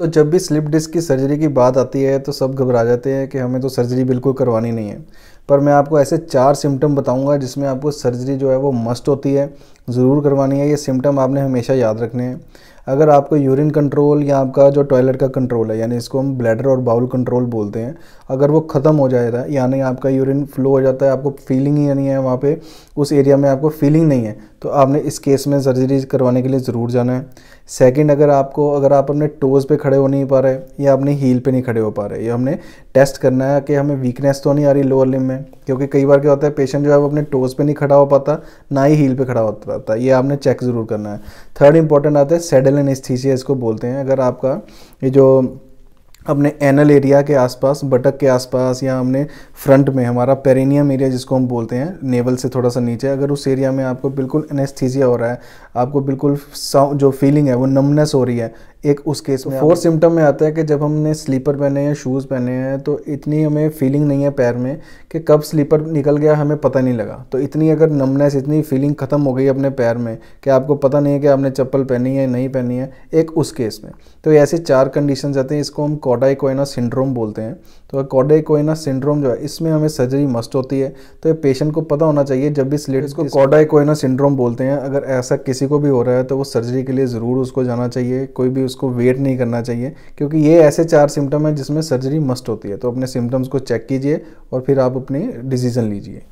तो जब भी स्लिप डिस्क की सर्जरी की बात आती है तो सब घबरा जाते हैं कि हमें तो सर्जरी बिल्कुल करवानी नहीं है पर मैं आपको ऐसे चार सिम्टम बताऊंगा जिसमें आपको सर्जरी जो है वो मस्ट होती है ज़रूर करवानी है ये सिम्टम आपने हमेशा याद रखने हैं अगर आपका यूरिन कंट्रोल या आपका जो टॉयलेट का कंट्रोल है यानी इसको हम ब्लैडर और बाउल कंट्रोल बोलते हैं अगर वो ख़त्म हो जाएगा यानी आपका यूरिन फ्लो हो जाता है आपको फीलिंग ही नहीं है वहाँ पे उस एरिया में आपको फीलिंग नहीं है तो आपने इस केस में सर्जरी करवाने के लिए ज़रूर जाना है सेकेंड अगर आपको अगर आप अपने टोज़ पे खड़े हो नहीं पा रहे या अपने हील पे नहीं खड़े हो पा रहे ये हमने टेस्ट करना है कि हमें वीकनेस तो नहीं आ रही लोअर लिम में क्योंकि कई बार क्या होता है पेशेंट जो है वो अपने टोज़ पे नहीं खड़ा हो पाता ना ही हील पे खड़ा हो पाता ये आपने चेक ज़रूर करना है थर्ड इंपॉर्टेंट आता है सेडल जनरल एनेस्थीसिया इसको बोलते हैं अगर आपका ये जो अपने एनल एरिया के आसपास बटक के आसपास या हमने फ्रंट में हमारा पेरेनियम एरिया जिसको हम बोलते हैं नेवल से थोड़ा सा नीचे अगर उस एरिया में आपको बिल्कुल एनेस्थीजिया हो रहा है आपको बिल्कुल जो फीलिंग है वो नमनेस हो रही है एक उस केस में फोर तो सिम्टम में आता है कि जब हमने स्लीपर पहने हैं शूज़ पहने हैं तो इतनी हमें फीलिंग नहीं है पैर में कि कब स्लीपर निकल गया हमें पता नहीं लगा तो इतनी अगर नमनेस इतनी फीलिंग ख़त्म हो गई अपने पैर में कि आपको पता नहीं है कि आपने चप्पल पहनी है नहीं पहनी है एक उस केस में तो ऐसे चार कंडीशन आते हैं इसको हम कॉडाइकोइना सिंड्रोम बोलते हैं तो कॉडाइकोइना सिंड्रोम जो है इसमें हमें सर्जरी मस्ट होती है तो ये पेशेंट को पता होना चाहिए जब भी स्लेट को कॉडाइकोइना सिंड्रोम बोलते हैं अगर ऐसा किसी को भी हो रहा है तो वो सर्जरी के लिए ज़रूर उसको जाना चाहिए कोई भी उसको वेट नहीं करना चाहिए क्योंकि ये ऐसे चार सिम्टम है जिसमें सर्जरी मस्ट होती है तो अपने सिम्टम्स को चेक कीजिए और फिर आप अपनी डिसीज़न लीजिए